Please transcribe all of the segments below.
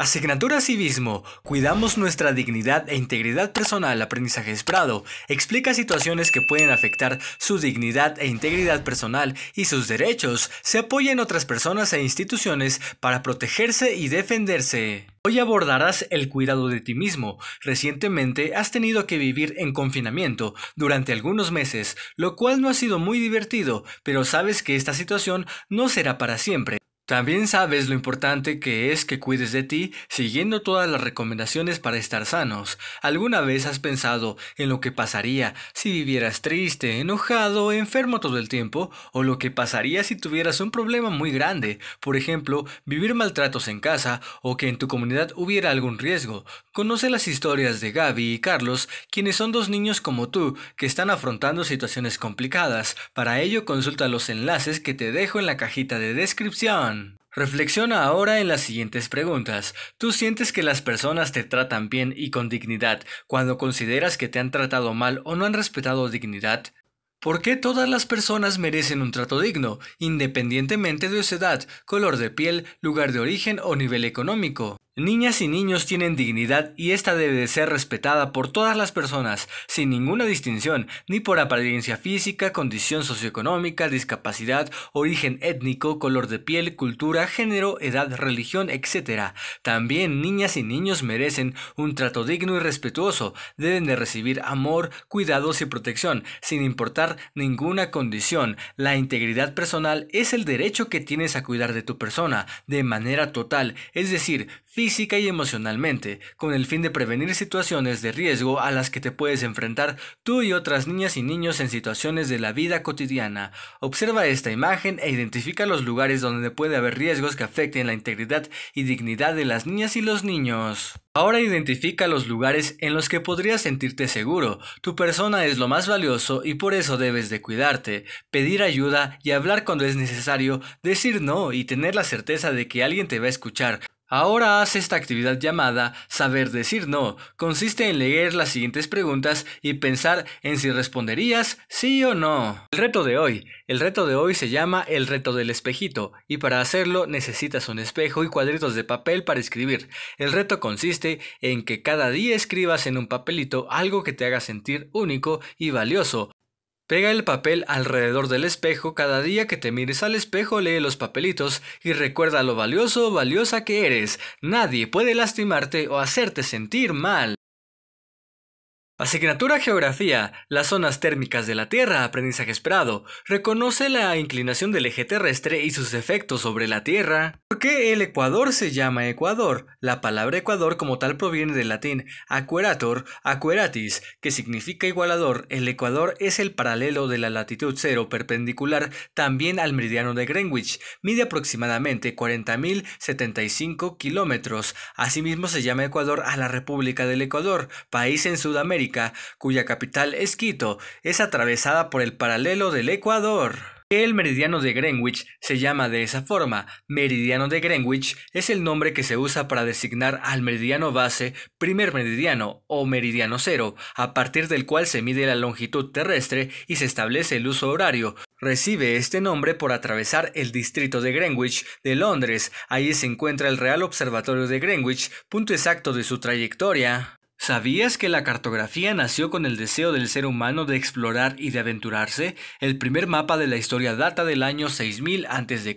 Asignatura Civismo, Cuidamos nuestra dignidad e integridad personal, Aprendizaje esperado. explica situaciones que pueden afectar su dignidad e integridad personal y sus derechos, se apoya en otras personas e instituciones para protegerse y defenderse. Hoy abordarás el cuidado de ti mismo. Recientemente has tenido que vivir en confinamiento durante algunos meses, lo cual no ha sido muy divertido, pero sabes que esta situación no será para siempre. También sabes lo importante que es que cuides de ti siguiendo todas las recomendaciones para estar sanos. ¿Alguna vez has pensado en lo que pasaría si vivieras triste, enojado, enfermo todo el tiempo? ¿O lo que pasaría si tuvieras un problema muy grande? Por ejemplo, vivir maltratos en casa o que en tu comunidad hubiera algún riesgo. Conoce las historias de Gaby y Carlos, quienes son dos niños como tú que están afrontando situaciones complicadas. Para ello consulta los enlaces que te dejo en la cajita de descripción. Reflexiona ahora en las siguientes preguntas. ¿Tú sientes que las personas te tratan bien y con dignidad cuando consideras que te han tratado mal o no han respetado dignidad? ¿Por qué todas las personas merecen un trato digno, independientemente de su edad, color de piel, lugar de origen o nivel económico? Niñas y niños tienen dignidad y esta debe de ser respetada por todas las personas, sin ninguna distinción, ni por apariencia física, condición socioeconómica, discapacidad, origen étnico, color de piel, cultura, género, edad, religión, etc. También niñas y niños merecen un trato digno y respetuoso, deben de recibir amor, cuidados y protección, sin importar ninguna condición. La integridad personal es el derecho que tienes a cuidar de tu persona, de manera total, es decir, física y emocionalmente, con el fin de prevenir situaciones de riesgo a las que te puedes enfrentar tú y otras niñas y niños en situaciones de la vida cotidiana. Observa esta imagen e identifica los lugares donde puede haber riesgos que afecten la integridad y dignidad de las niñas y los niños. Ahora identifica los lugares en los que podrías sentirte seguro. Tu persona es lo más valioso y por eso debes de cuidarte, pedir ayuda y hablar cuando es necesario, decir no y tener la certeza de que alguien te va a escuchar. Ahora haz esta actividad llamada Saber decir no. Consiste en leer las siguientes preguntas y pensar en si responderías sí o no. El reto de hoy. El reto de hoy se llama el reto del espejito y para hacerlo necesitas un espejo y cuadritos de papel para escribir. El reto consiste en que cada día escribas en un papelito algo que te haga sentir único y valioso. Pega el papel alrededor del espejo cada día que te mires al espejo, lee los papelitos y recuerda lo valioso o valiosa que eres. Nadie puede lastimarte o hacerte sentir mal. Asignatura Geografía, las zonas térmicas de la Tierra, aprendizaje esperado, reconoce la inclinación del eje terrestre y sus efectos sobre la Tierra. ¿Por qué el Ecuador se llama Ecuador? La palabra Ecuador como tal proviene del latín aquerator, aqueratis, que significa igualador. El Ecuador es el paralelo de la latitud cero perpendicular también al meridiano de Greenwich, mide aproximadamente 40.075 kilómetros. Asimismo se llama Ecuador a la República del Ecuador, país en Sudamérica cuya capital es Quito, es atravesada por el paralelo del Ecuador. El meridiano de Greenwich se llama de esa forma. Meridiano de Greenwich es el nombre que se usa para designar al meridiano base, primer meridiano o meridiano cero, a partir del cual se mide la longitud terrestre y se establece el uso horario. Recibe este nombre por atravesar el distrito de Greenwich de Londres. Allí se encuentra el Real Observatorio de Greenwich, punto exacto de su trayectoria. ¿Sabías que la cartografía nació con el deseo del ser humano de explorar y de aventurarse? El primer mapa de la historia data del año 6000 a.C.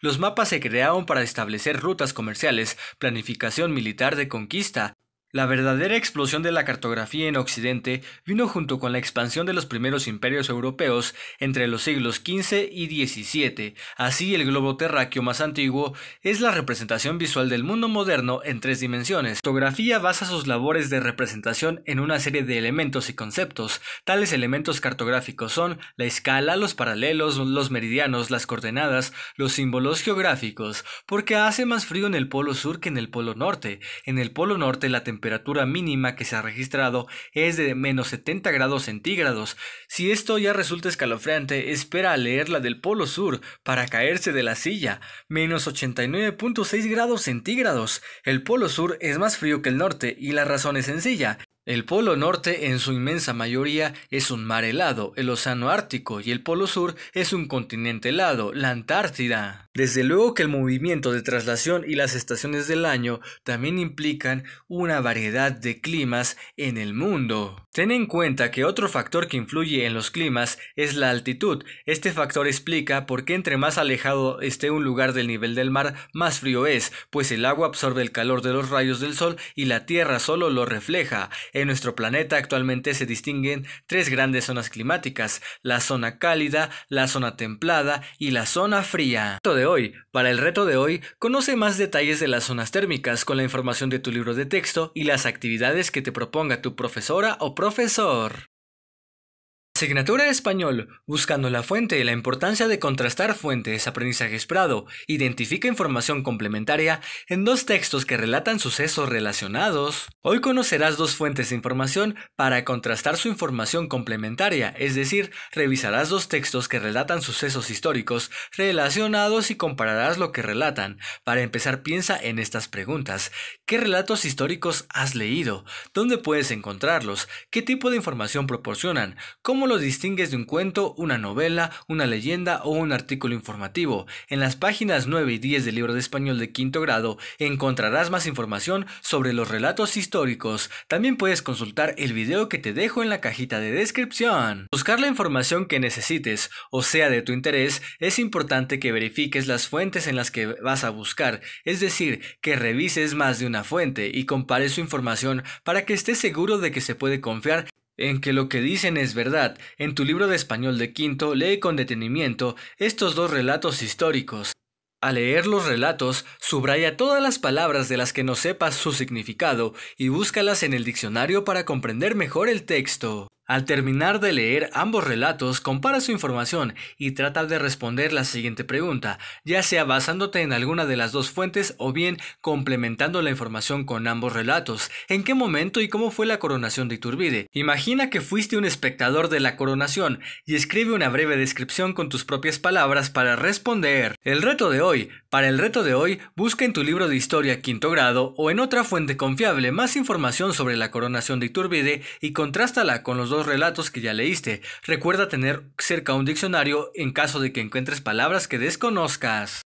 Los mapas se crearon para establecer rutas comerciales, planificación militar de conquista, la verdadera explosión de la cartografía en Occidente vino junto con la expansión de los primeros imperios europeos entre los siglos XV y XVII. Así, el globo terráqueo más antiguo es la representación visual del mundo moderno en tres dimensiones. La cartografía basa sus labores de representación en una serie de elementos y conceptos. Tales elementos cartográficos son la escala, los paralelos, los meridianos, las coordenadas, los símbolos geográficos, porque hace más frío en el polo sur que en el polo norte. En el polo norte la temperatura mínima que se ha registrado es de menos 70 grados centígrados. Si esto ya resulta escalofriante, espera a leer la del Polo Sur para caerse de la silla, menos 89.6 grados centígrados. El Polo Sur es más frío que el norte y la razón es sencilla, el Polo Norte en su inmensa mayoría es un mar helado, el Océano Ártico y el Polo Sur es un continente helado, la Antártida. Desde luego que el movimiento de traslación y las estaciones del año también implican una variedad de climas en el mundo. Ten en cuenta que otro factor que influye en los climas es la altitud. Este factor explica por qué entre más alejado esté un lugar del nivel del mar, más frío es, pues el agua absorbe el calor de los rayos del sol y la tierra solo lo refleja. En nuestro planeta actualmente se distinguen tres grandes zonas climáticas, la zona cálida, la zona templada y la zona fría. De hoy. Para el reto de hoy, conoce más detalles de las zonas térmicas con la información de tu libro de texto y las actividades que te proponga tu profesora o profesor. Asignatura de Español, buscando la fuente y la importancia de contrastar fuentes, Aprendizaje esperado, identifica información complementaria en dos textos que relatan sucesos relacionados. Hoy conocerás dos fuentes de información para contrastar su información complementaria, es decir, revisarás dos textos que relatan sucesos históricos relacionados y compararás lo que relatan. Para empezar, piensa en estas preguntas. ¿Qué relatos históricos has leído? ¿Dónde puedes encontrarlos? ¿Qué tipo de información proporcionan? ¿Cómo distingues de un cuento, una novela, una leyenda o un artículo informativo. En las páginas 9 y 10 del libro de español de quinto grado encontrarás más información sobre los relatos históricos. También puedes consultar el video que te dejo en la cajita de descripción. Buscar la información que necesites o sea de tu interés, es importante que verifiques las fuentes en las que vas a buscar, es decir, que revises más de una fuente y compares su información para que estés seguro de que se puede confiar en que lo que dicen es verdad. En tu libro de español de quinto, lee con detenimiento estos dos relatos históricos. Al leer los relatos, subraya todas las palabras de las que no sepas su significado y búscalas en el diccionario para comprender mejor el texto. Al terminar de leer ambos relatos, compara su información y trata de responder la siguiente pregunta, ya sea basándote en alguna de las dos fuentes o bien complementando la información con ambos relatos. ¿En qué momento y cómo fue la coronación de Iturbide? Imagina que fuiste un espectador de la coronación y escribe una breve descripción con tus propias palabras para responder. El reto de hoy. Para el reto de hoy, busca en tu libro de historia quinto grado o en otra fuente confiable más información sobre la coronación de Iturbide y contrástala con los relatos que ya leíste. Recuerda tener cerca un diccionario en caso de que encuentres palabras que desconozcas.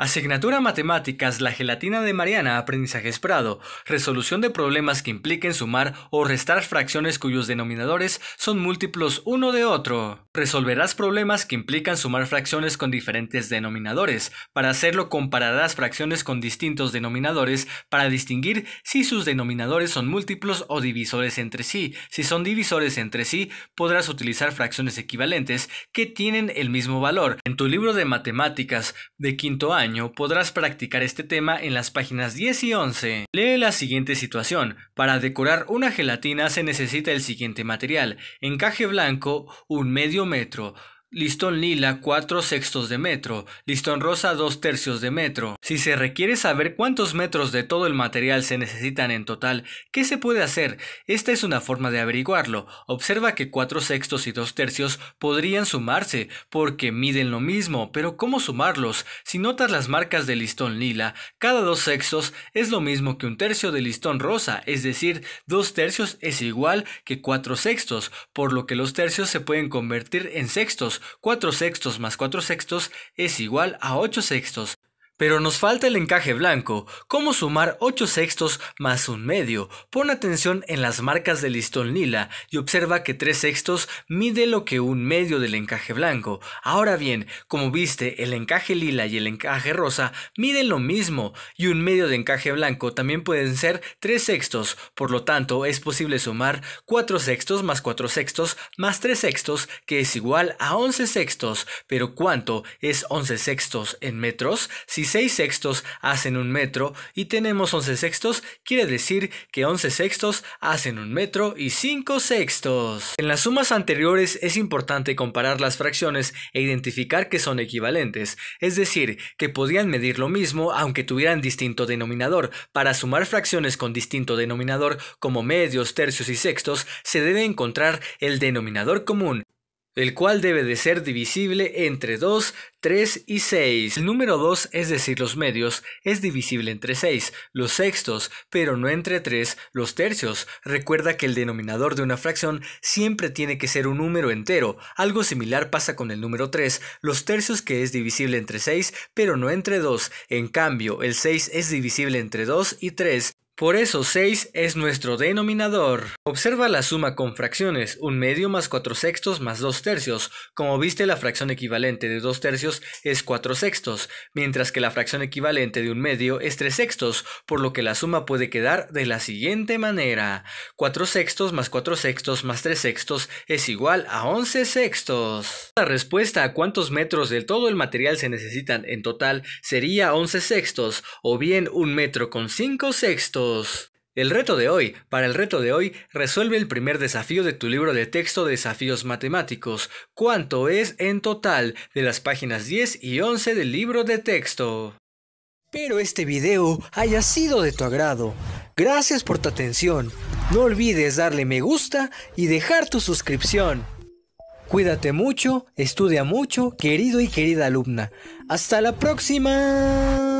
Asignatura Matemáticas, la gelatina de Mariana, Aprendizaje Esperado resolución de problemas que impliquen sumar o restar fracciones cuyos denominadores son múltiplos uno de otro. Resolverás problemas que implican sumar fracciones con diferentes denominadores. Para hacerlo compararás fracciones con distintos denominadores para distinguir si sus denominadores son múltiplos o divisores entre sí. Si son divisores entre sí, podrás utilizar fracciones equivalentes que tienen el mismo valor. En tu libro de matemáticas de quinto año, podrás practicar este tema en las páginas 10 y 11. Lee la siguiente situación. Para decorar una gelatina se necesita el siguiente material. Encaje blanco, un medio metro. Listón lila 4 sextos de metro, listón rosa 2 tercios de metro. Si se requiere saber cuántos metros de todo el material se necesitan en total, ¿qué se puede hacer? Esta es una forma de averiguarlo. Observa que 4 sextos y 2 tercios podrían sumarse, porque miden lo mismo, pero ¿cómo sumarlos? Si notas las marcas de listón lila, cada 2 sextos es lo mismo que un tercio de listón rosa, es decir, 2 tercios es igual que 4 sextos, por lo que los tercios se pueden convertir en sextos 4 sextos más 4 sextos es igual a 8 sextos, pero nos falta el encaje blanco, cómo sumar 8 sextos más un medio. Pon atención en las marcas del listón lila y observa que 3 sextos mide lo que un medio del encaje blanco. Ahora bien, como viste, el encaje lila y el encaje rosa miden lo mismo y un medio de encaje blanco también pueden ser 3 sextos, por lo tanto es posible sumar 4 sextos más 4 sextos más 3 sextos que es igual a 11 sextos. Pero ¿cuánto es 11 sextos en metros? Si 6 sextos hacen un metro y tenemos 11 sextos, quiere decir que 11 sextos hacen un metro y 5 sextos. En las sumas anteriores es importante comparar las fracciones e identificar que son equivalentes, es decir, que podían medir lo mismo aunque tuvieran distinto denominador. Para sumar fracciones con distinto denominador como medios, tercios y sextos, se debe encontrar el denominador común el cual debe de ser divisible entre 2, 3 y 6. El número 2, es decir, los medios, es divisible entre 6, los sextos, pero no entre 3, los tercios. Recuerda que el denominador de una fracción siempre tiene que ser un número entero. Algo similar pasa con el número 3, los tercios que es divisible entre 6, pero no entre 2. En cambio, el 6 es divisible entre 2 y 3, por eso 6 es nuestro denominador. Observa la suma con fracciones, 1 medio más 4 sextos más 2 tercios. Como viste, la fracción equivalente de 2 tercios es 4 sextos, mientras que la fracción equivalente de 1 medio es 3 sextos, por lo que la suma puede quedar de la siguiente manera. 4 sextos más 4 sextos más 3 sextos es igual a 11 sextos. La respuesta a cuántos metros de todo el material se necesitan en total sería 11 sextos, o bien 1 metro con 5 sextos. El reto de hoy. Para el reto de hoy, resuelve el primer desafío de tu libro de texto Desafíos Matemáticos. ¿Cuánto es en total de las páginas 10 y 11 del libro de texto? Espero este video haya sido de tu agrado. Gracias por tu atención. No olvides darle me gusta y dejar tu suscripción. Cuídate mucho, estudia mucho, querido y querida alumna. Hasta la próxima.